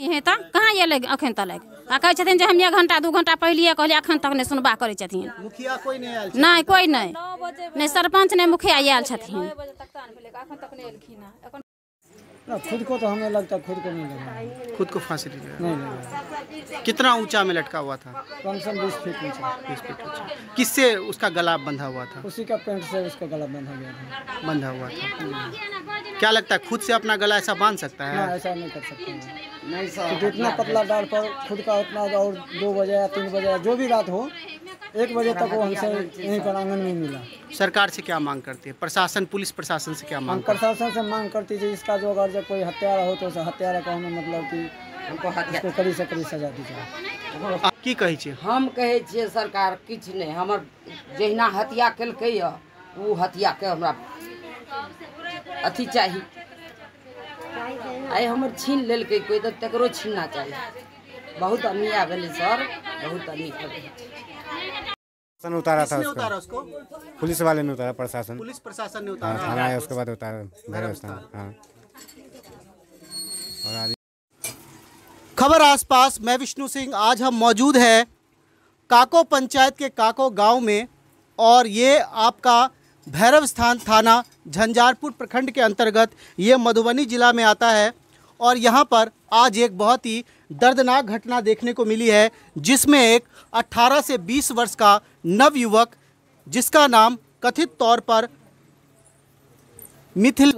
यहाँ तक कहाँ ये लगे अखन तक लगे आ कहे छथिन जे हम एक घंटा दू घंटा पहलिए कहलिए अखन तक नहीं सुनबा करे छथिन मुखिया कोई नहीं आयल नहीं कोई नहीं नहीं सरपंच नहीं मुखिया आयल छथिन खुद को तो हमें लगता खुद को नहीं लगा खुद को फांसी नहीं नहीं कितना ऊंचा में लटका हुआ था कम से कम बीस फीट ऊंचा बीस फीट ऊंचा किससे उसका गला बंधा हुआ था उसी का पेंट से उसका गला बंधा गया था बंधा हुआ था हम्म। क्या लगता है खुद से अपना गला ऐसा बांध सकता है ऐसा नहीं कर सकते नहीं सर जितना पतला डाल पर खुद का उतना और दो बजे या तीन बजे जो भी रात हो एक बजे तक वो हमसे यहीं पर आंगन नहीं मिला सरकार से क्या मांग करती है प्रशासन पुलिस प्रशासन से क्या मांग प्रशासन से मांग करती है इसका जो अगर जब कोई हत्यारा हो तो हत्यारा का हमें मतलब कि इसको कड़ी से कड़ी सजा दी जाए की कहे छे? हम कहे छे सरकार किछु नहि हमर जहिना हत्या केलकैए ओ हमरा अथी चाही आई हमर छीन लेल के कोई तो तकरो छीनना चाहिए बहुत अनिया भले सर बहुत अनिया प्रशासन उतारा था उसको उतारा उसको पुलिस वाले ने उतारा प्रशासन पुलिस प्रशासन ने हाँ, उतारा थाना आया उसके बाद उतारा भैरवस्थान हाँ खबर आसपास मैं विष्णु सिंह आज हम मौजूद हैं काको पंचायत के काको गांव में और ये आपका भैरव स्थान थाना झंझारपुर प्रखंड के अंतर्गत ये मधुबनी जिला में आता है और यहाँ पर आज एक बहुत ही दर्दनाक घटना देखने को मिली है जिसमें एक 18 से 20 वर्ष का नवयुवक जिसका नाम कथित तौर पर मिथिल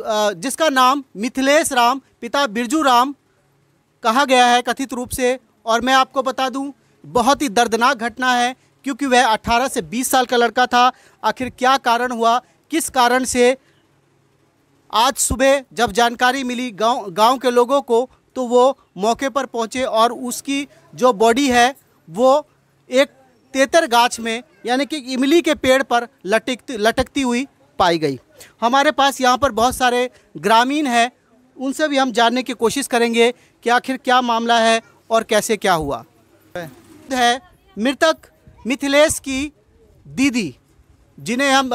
जिसका नाम मिथिलेश राम पिता बिरजू राम कहा गया है कथित रूप से और मैं आपको बता दूं बहुत ही दर्दनाक घटना है क्योंकि वह 18 से 20 साल का लड़का था आखिर क्या कारण हुआ किस कारण से आज सुबह जब जानकारी मिली गांव गांव के लोगों को तो वो मौके पर पहुंचे और उसकी जो बॉडी है वो एक तेतर गाछ में यानी कि इमली के पेड़ पर लटकती लटकती हुई पाई गई हमारे पास यहाँ पर बहुत सारे ग्रामीण हैं उनसे भी हम जानने की कोशिश करेंगे कि आखिर क्या मामला है और कैसे क्या हुआ है मृतक मिथिलेश की दीदी जिन्हें हम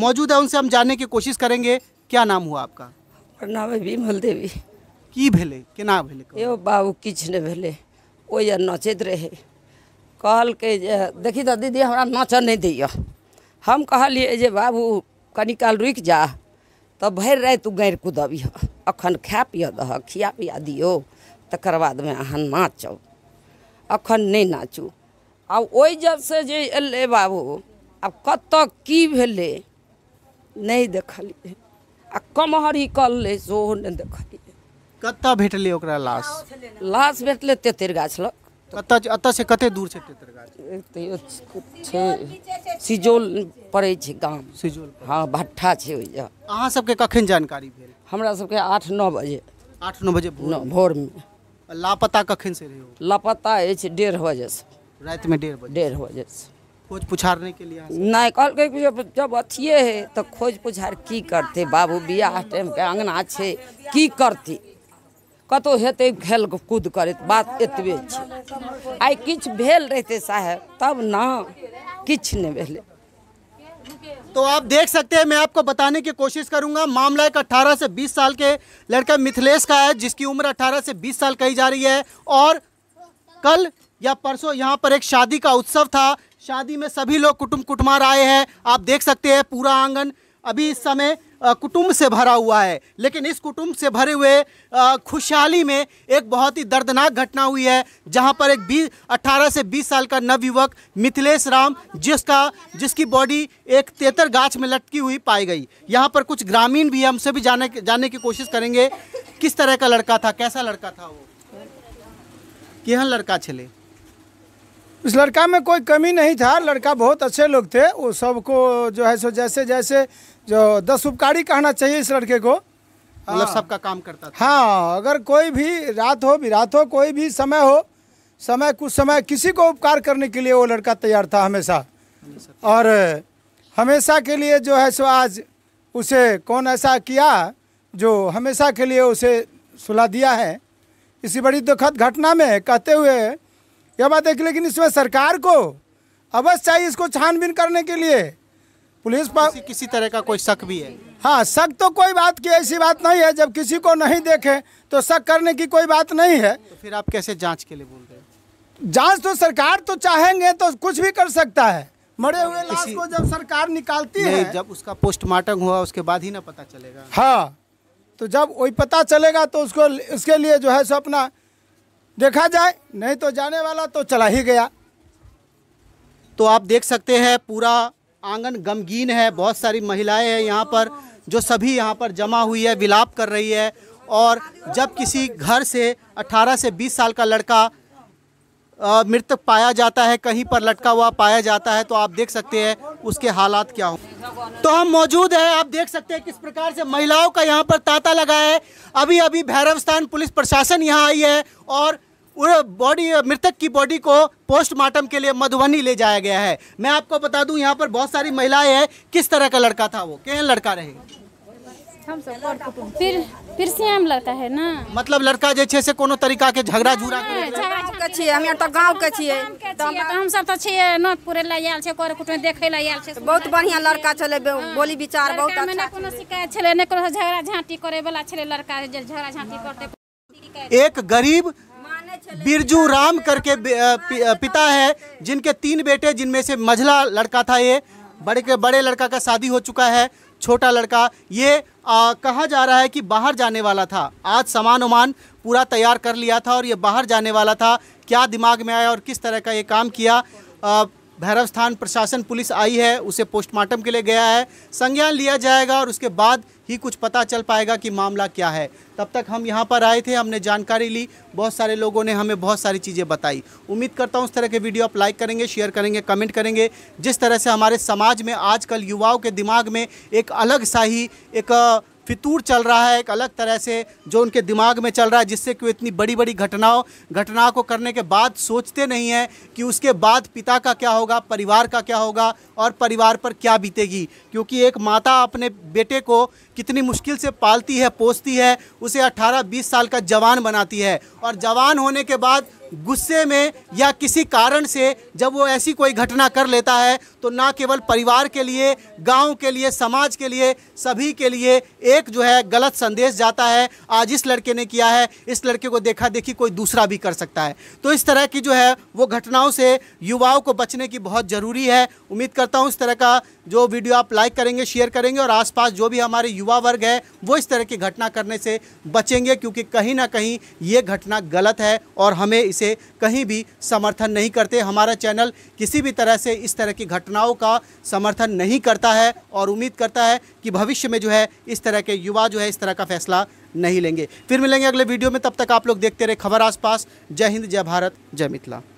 मौजूद है उनसे हम जानने की कोशिश करेंगे क्या नाम हुआ आपका नाम है विमल देवी की भेले नाम भेले यो बाबू किछ ने भेले ओ ये नचैत रहे कहल के देखी तो दीदी हमारा नाच नहीं दिय हम कहलिए जे बाबू कनी काल रुक जा तब भर रात गारि कूदबिह अखन खा पिय दह खिया पिया दियो तकर बाद में अहन नाचो अखन नहीं नाचू आ ओहि जब से जे एल बाबू अब कत की भेले नहीं देखलिए आ कमहरी कल सेहो नहीं देखलिए कत भेटले ओकरा लाश लाश भेटलै तेतर गाछ लग कत अत से कते दूर छे तेतर गाछ छै सिजोल पड़े छे गांव सिजोल हँ भट्ठा छै ओहिजा आहा सबके कखन जानकारी भेल हमरा सबके 8 9 बजे 8 9 बजे भोर में लापता कखन से रहौ लापता अछि डेढ़ से रात में डेढ़ बजे डेढ़ बजे से खोज पुछारने के लिए नहीं कल के जब अथिये है तो खोज पुछार की करते बाबू बियाह टाइम के अंगना छे की करते कतौ हेतै खेल कूद करैत बात एतबे छै आइ किछु भेल रहते साहेब तब ना किछ नहीं भेल तो आप देख सकते हैं मैं आपको बताने की कोशिश करूंगा मामला एक 18 से 20 साल के लड़का मिथिलेश का है जिसकी उम्र 18 से 20 साल कही जा रही है और कल या परसों यहाँ पर एक शादी का उत्सव था शादी में सभी लोग कुटुम कुटुमार आए हैं आप देख सकते हैं पूरा आंगन अभी इस समय कुटुम्ब से भरा हुआ है लेकिन इस कुटुम्ब से भरे हुए खुशहाली में एक बहुत ही दर्दनाक घटना हुई है जहां पर एक बीस अट्ठारह से 20 साल का नवयुवक मिथिलेश राम जिसका जिसकी बॉडी एक तेतर गाछ में लटकी हुई पाई गई यहां पर कुछ ग्रामीण भी हमसे भी जाने जाने की कोशिश करेंगे किस तरह का लड़का था कैसा लड़का था वो केहन लड़का छे उस लड़का में कोई कमी नहीं था लड़का बहुत अच्छे लोग थे वो सबको जो है सो जैसे जैसे जो दस उपकारी कहना चाहिए इस लड़के को मतलब हाँ। सबका काम करता था हाँ अगर कोई भी रात हो रात हो कोई भी समय हो समय कुछ समय किसी को उपकार करने के लिए वो लड़का तैयार था हमेशा और हमेशा के लिए जो है सो आज उसे कौन ऐसा किया जो हमेशा के लिए उसे सुला दिया है इसी बड़ी दुखद घटना में कहते हुए यह बात देख लेकिन इसमें सरकार को अवश्य चाहिए इसको छानबीन करने के लिए पुलिस पर किसी, किसी तरह का कोई शक भी है हाँ शक तो कोई बात की ऐसी बात नहीं है जब किसी को नहीं देखे तो शक करने की कोई बात नहीं है तो फिर आप कैसे जांच के लिए बोल रहे जांच तो सरकार तो चाहेंगे तो कुछ भी कर सकता है मरे हुए लाश को जब सरकार निकालती है जब उसका पोस्टमार्टम हुआ उसके बाद ही ना पता चलेगा हाँ तो जब वही पता चलेगा तो उसको उसके लिए जो है सो अपना देखा जाए नहीं तो जाने वाला तो चला ही गया तो आप देख सकते हैं पूरा आंगन गमगीन है बहुत सारी महिलाएं हैं यहाँ पर जो सभी यहाँ पर जमा हुई है विलाप कर रही है और जब किसी घर से 18 से 20 साल का लड़का मृतक पाया जाता है कहीं पर लटका हुआ पाया जाता है तो आप देख सकते हैं उसके हालात क्या हो तो हम मौजूद हैं आप देख सकते हैं किस प्रकार से महिलाओं का यहाँ पर तांता लगा है अभी अभी भैरव स्थान पुलिस प्रशासन यहाँ आई है और बॉडी मृतक की बॉडी को पोस्टमार्टम के लिए मधुबनी ले जाया गया है मैं आपको बता दूं यहाँ पर बहुत सारी महिलाएं हैं किस तरह का लड़का था वो कैन लड़का रहे हम फिर फिर से हम लड़का है ना मतलब लड़का जो छे से कोनो तरीका के झगड़ा झूरा करे झगड़ा के छिए हम तो गांव के छिए तो हम सब तो छिए नोत पूरे ल आयल छे कोरे कुटमे देखे ल आयल छे बहुत बढ़िया लड़का छले हाँ। बोली विचार बहुत अच्छा मैंने कोनो शिकायत छले ने कोनो झगड़ा झांटी करे वाला छले लड़का जे झगड़ा झांटी करते एक गरीब बिरजू राम करके पिता है जिनके तीन बेटे जिनमें से मझला लड़का था ये बड़े के बड़े लड़का का शादी हो चुका है छोटा लड़का ये आ, कहा जा रहा है कि बाहर जाने वाला था आज सामान उमान पूरा तैयार कर लिया था और ये बाहर जाने वाला था क्या दिमाग में आया और किस तरह का ये काम किया आ, भैरव स्थान प्रशासन पुलिस आई है उसे पोस्टमार्टम के लिए गया है संज्ञान लिया जाएगा और उसके बाद ही कुछ पता चल पाएगा कि मामला क्या है तब तक हम यहाँ पर आए थे हमने जानकारी ली बहुत सारे लोगों ने हमें बहुत सारी चीज़ें बताई उम्मीद करता हूँ उस तरह के वीडियो आप लाइक करेंगे शेयर करेंगे कमेंट करेंगे जिस तरह से हमारे समाज में आजकल युवाओं के दिमाग में एक अलग सा ही एक फितूर चल रहा है एक अलग तरह से जो उनके दिमाग में चल रहा है जिससे कि वो इतनी बड़ी बड़ी घटनाओं घटनाओं को करने के बाद सोचते नहीं हैं कि उसके बाद पिता का क्या होगा परिवार का क्या होगा और परिवार पर क्या बीतेगी क्योंकि एक माता अपने बेटे को कितनी मुश्किल से पालती है पोसती है उसे अट्ठारह बीस साल का जवान बनाती है और जवान होने के बाद गुस्से में या किसी कारण से जब वो ऐसी कोई घटना कर लेता है तो ना केवल परिवार के लिए गांव के लिए समाज के लिए सभी के लिए एक जो है गलत संदेश जाता है आज इस लड़के ने किया है इस लड़के को देखा देखी कोई दूसरा भी कर सकता है तो इस तरह की जो है वो घटनाओं से युवाओं को बचने की बहुत ज़रूरी है उम्मीद करता हूँ इस तरह का जो वीडियो आप लाइक करेंगे शेयर करेंगे और आसपास जो भी हमारे युवा वर्ग है वो इस तरह की घटना करने से बचेंगे क्योंकि कहीं ना कहीं ये घटना गलत है और हमें इसे कहीं भी समर्थन नहीं करते हमारा चैनल किसी भी तरह से इस तरह की घटनाओं का समर्थन नहीं करता है और उम्मीद करता है कि भविष्य में जो है इस तरह के युवा जो है इस तरह का फैसला नहीं लेंगे फिर मिलेंगे अगले वीडियो में तब तक आप लोग देखते रहे खबर आसपास जय हिंद जय भारत जय मिथिला